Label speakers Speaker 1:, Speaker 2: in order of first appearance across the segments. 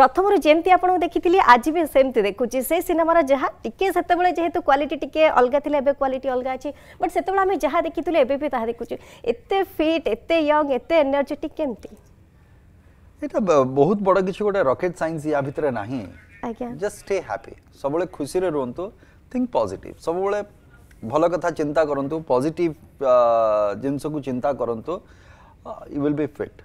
Speaker 1: প্রথমর যেমতি আপনার দেখিলি আজি বি সেমতি দেখুছি সে সিনেমার যা টিকি সেতবে যেহেতু কোয়ালিটি টিকি অলগা লে এবে কোয়ালিটি অলগা আছে বট সেতবে আমি যা দেখিলু এবে বি তাহা দেখুছি এতে ফিট এতে ইয়ং এতে এনর্জেটিক কেমতি এটা বহুত বড় কিছু গোটে রকেট সাইন্স ইয়া ভিতরে নাহি আজ্ঞা জাস্ট স্টে হ্যাপি সবুলে খুশিরে রুহন্তু থিঙ্ক পজিটিভ সবুলে ভাল কথা চিন্তা করন্তু পজিটিভ জিনিসকু চিন্তা করন্তু ইউ উইল বি ফিট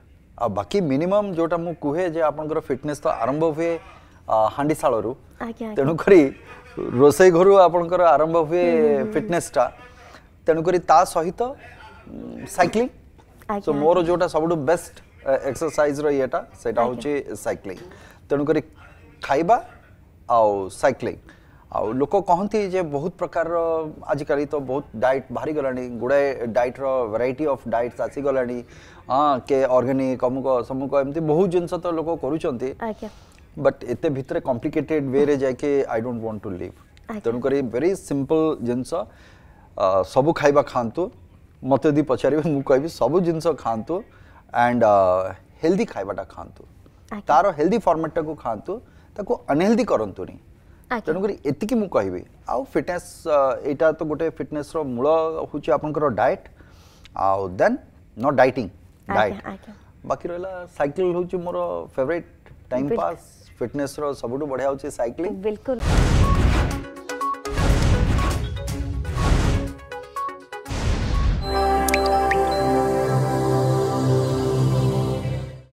Speaker 1: आ बाकी मिनिमम जोटा मु कुहे जे आपनकर फिटनेस तो आरंभ हुए हांडीशाल रु तेणु करी रोसई घर आपनकर आरंभ हुए फिटनेस टा तेणु करी ता सहित साइक्लिंग सो मोर जोटा सबडु बेस्ट एक्सरसाइज रो येटा सेटा होची साइक्लिंग तेणु करी खाइबा आ साइक्लिंग लोक कहते बहुत प्रकार आजिकल तो बहुत डाइट बाहरी गला गुड़ाए diet variety variety of diet आसीगला हाँ के अर्गानिक अमुक समुक एम बहुत जिनस तो लोक कर बट एत भितर कम्प्लिकेटेड वे रे जाए I don't want to live तेणुक वेरी सिंपल जिनस सब खाइबा खातु मत यदि पचारे मुझे कह सब जिन खातु एंड हेल्दी खाइबाटा खातु तार हेल्दी फर्मेटा को खातु ताको अनहेल्दी करूनी তেণুকরি ଏତିକି ମୁଁ କହିବି ଆଉ ଫିଟନେସ୍ ଏଇଟା ତ ଗୋଟେ ଫିଟନେସ୍ର ମୂଳ ହେଉଛି ଆପଣଙ୍କର ଡାଏଟ୍ ଆଉ ଦେନ୍ ନ ଡାଇଟିଂ ଡାଏଟ୍ ବାକି ରହିଲା ସାଇକେଲ ହେଉଛି ମୋର ଫେଭରେଟ୍ ଟାଇମ୍ ପାସ୍ ଫିଟନେସ୍ର ସବୁଠୁ ବଢ଼ିଆ ହେଉଛି ସାଇକେଲିଂ ବିଲକୁଲ